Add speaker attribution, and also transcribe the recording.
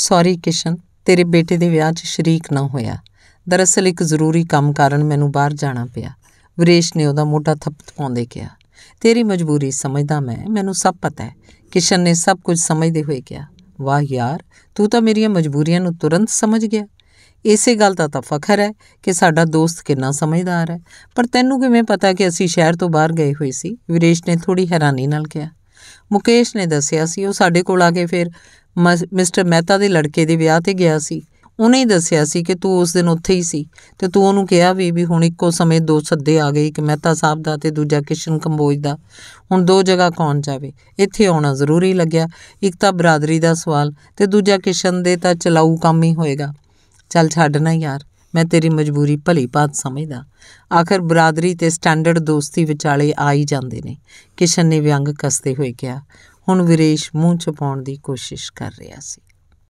Speaker 1: sorry Kishan ਤੇਰੇ ਬੇਟੇ ਦੇ ਵਿਆਹ 'ਚ ਸ਼ਰੀਕ ਨਾ ਹੋਇਆ ਦਰਅਸਲ ਇੱਕ ਜ਼ਰੂਰੀ ਕੰਮ ਕਾਰਨ ਮੈਨੂੰ ਬਾਹਰ ਜਾਣਾ ਪਿਆ ਵਰੇਸ਼ ਨੇ ਉਹਦਾ ਮੋਢਾ ਥਪਥਪਾਉਂਦੇ ਕਿਹਾ ਤੇਰੀ ਮਜਬੂਰੀ ਸਮਝਦਾ ਮੈਂ ਮੈਨੂੰ ਸਭ ਪਤਾ ਹੈ ਕਿਸ਼ਨ ਨੇ ਸਭ ਕੁਝ ਸਮਝਦੇ ਹੋਏ ਕਿਹਾ ਵਾਹ ਯਾਰ ਤੂੰ ਤਾਂ ਮੇਰੀਆਂ ਮਜਬੂਰੀਆਂ ਨੂੰ ਤੁਰੰਤ ਸਮਝ ਗਿਆ ਇਸੇ ਗੱਲ ਦਾ ਤਾਂ ਫਖਰ ਹੈ ਕਿ ਸਾਡਾ ਦੋਸਤ ਕਿੰਨਾ ਸਮਝਦਾਰ ਹੈ ਪਰ ਤੈਨੂੰ ਕਿਵੇਂ ਪਤਾ ਕਿ ਅਸੀਂ ਸ਼ਹਿਰ ਤੋਂ ਬਾਹਰ ਗਏ ਹੋਏ ਸੀ ਵਿਰੇਸ਼ ਨੇ ਥੋੜੀ ਹੈਰਾਨੀ ਨਾਲ ਕਿਹਾ ਮੁਕੇਸ਼ ਨੇ ਦੱਸਿਆ ਸੀ ਉਹ ਸਾਡੇ ਕੋਲ ਆ ਕੇ ਫਿਰ ਮਿਸਟਰ ਮਹਿਤਾ ਦੇ ਲੜਕੇ ਦੇ ਵਿਆਹ ਤੇ ਗਿਆ ਸੀ ਉਹਨੇ ਹੀ ਦੱਸਿਆ ਸੀ ਕਿ ਤੂੰ ਉਸ ਦਿਨ ਉੱਥੇ ਹੀ ਸੀ ਤੇ ਤੂੰ ਉਹਨੂੰ ਕਿਹਾ ਵੀ ਵੀ ਹੁਣ ਇੱਕੋ ਸਮੇਂ ਦੋ ਸੱਦੇ ਆ ਗਏ ਇੱਕ ਮਹਿਤਾ ਸਾਹਿਬ ਦਾ ਤੇ ਦੂਜਾ ਕਿਸ਼ਨ ਕੰਬੋਜ ਦਾ ਹੁਣ ਦੋ ਜਗ੍ਹਾ ਕੌਣ ਜਾਵੇ ਇੱਥੇ ਆਉਣਾ ਜ਼ਰੂਰੀ ਲੱਗਿਆ ਇੱਕ ਤਾਂ ਬਰਾਦਰੀ ਦਾ ਸਵਾਲ ਤੇ ਦੂਜਾ ਕਿਸ਼ਨ ਦੇ ਤਾਂ ਚਲਾਉ ਕੰਮ ਹੀ ਹੋਏਗਾ ਚੱਲ ਛੱਡਣਾ ਯਾਰ ਮੈਂ ਤੇਰੀ ਮਜਬੂਰੀ ਭਲੀ ਭਾਤ ਸਮਝਦਾ ਆਖਰ ਬਰਾਦਰੀ ਤੇ ਸਟੈਂਡਰਡ ਦੋਸਤੀ ਵਿਚਾਲੇ ਆ ਹੀ ਜਾਂਦੇ ਨੇ ਕਿਸ਼ਨ ਨੇ ਵਿਅੰਗ ਕਸਦੇ ਹੋਏ ਕਿਹਾ ਹੁਣ ਵਿਰੇਸ਼ ਮੂੰਹ ਛਪਾਉਣ ਦੀ ਕੋਸ਼ਿਸ਼ ਕਰ ਰਿਹਾ ਸੀ